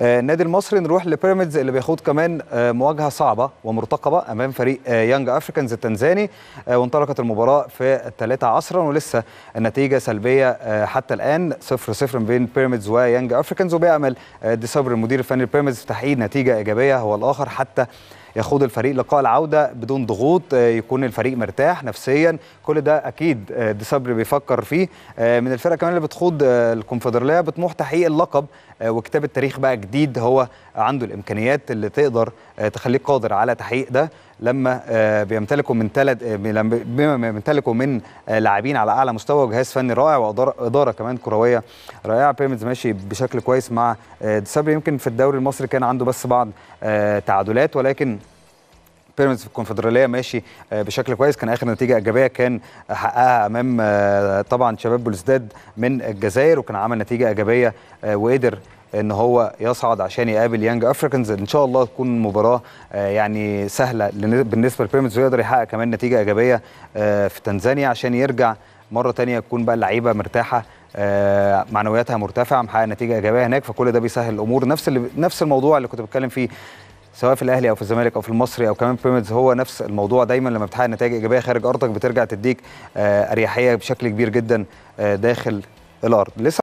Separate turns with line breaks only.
النادي آه، المصري نروح لبيراميدز اللي بيخوض كمان آه، مواجهه صعبه ومرتقبه امام فريق يانج آه، افريكانز التنزاني وانطلقت المباراه في الثلاثة عصرا ولسه النتيجه سلبيه حتى الان 0 0 بين بيراميدز ويانج افريكانز وبيعمل دي صبري المدير الفني لبيراميدز في تحقيق نتيجه ايجابيه هو الاخر حتى يخوض الفريق لقاء العوده بدون ضغوط آه، يكون الفريق مرتاح نفسيا كل ده اكيد آه، دي صبري بيفكر فيه آه، من الفرق كمان اللي بتخوض الكونفدراليه بتموح تحقيق اللقب وكتاب تاريخ بقى جديد هو عنده الامكانيات اللي تقدر تخليه قادر على تحقيق ده لما آه، بيمتلكوا من ثلاث آه، بما بيمتلكوا من آه، لاعبين على اعلى مستوى وجهاز فني رائع واداره كمان كرويه رائعه بيراميدز ماشي بشكل كويس مع سابري يمكن في الدوري المصري كان عنده بس بعض تعادلات ولكن بيراميدز في الكونفدراليه ماشي بشكل كويس كان اخر نتيجه ايجابيه كان حققها امام طبعا شباب بلوزداد من الجزائر وكان عمل نتيجه ايجابيه وقدر ان هو يصعد عشان يقابل يانج افريكانز ان شاء الله تكون مباراه آه، يعني سهله بالنسبه لبيراميدز ويقدر يحقق كمان نتيجه ايجابيه آه، في تنزانيا عشان يرجع مره ثانيه تكون بقى اللعيبه مرتاحه آه، معنوياتها مرتفعه محقق نتيجه ايجابيه هناك فكل ده بيسهل الامور نفس اللي نفس الموضوع اللي كنت بتكلم فيه سواء في الاهلي او في الزمالك او في المصري او كمان بيراميدز هو نفس الموضوع دايما لما بتحقق نتائج ايجابيه خارج ارضك بترجع تديك اريحيه بشكل كبير جدا داخل الارض لسه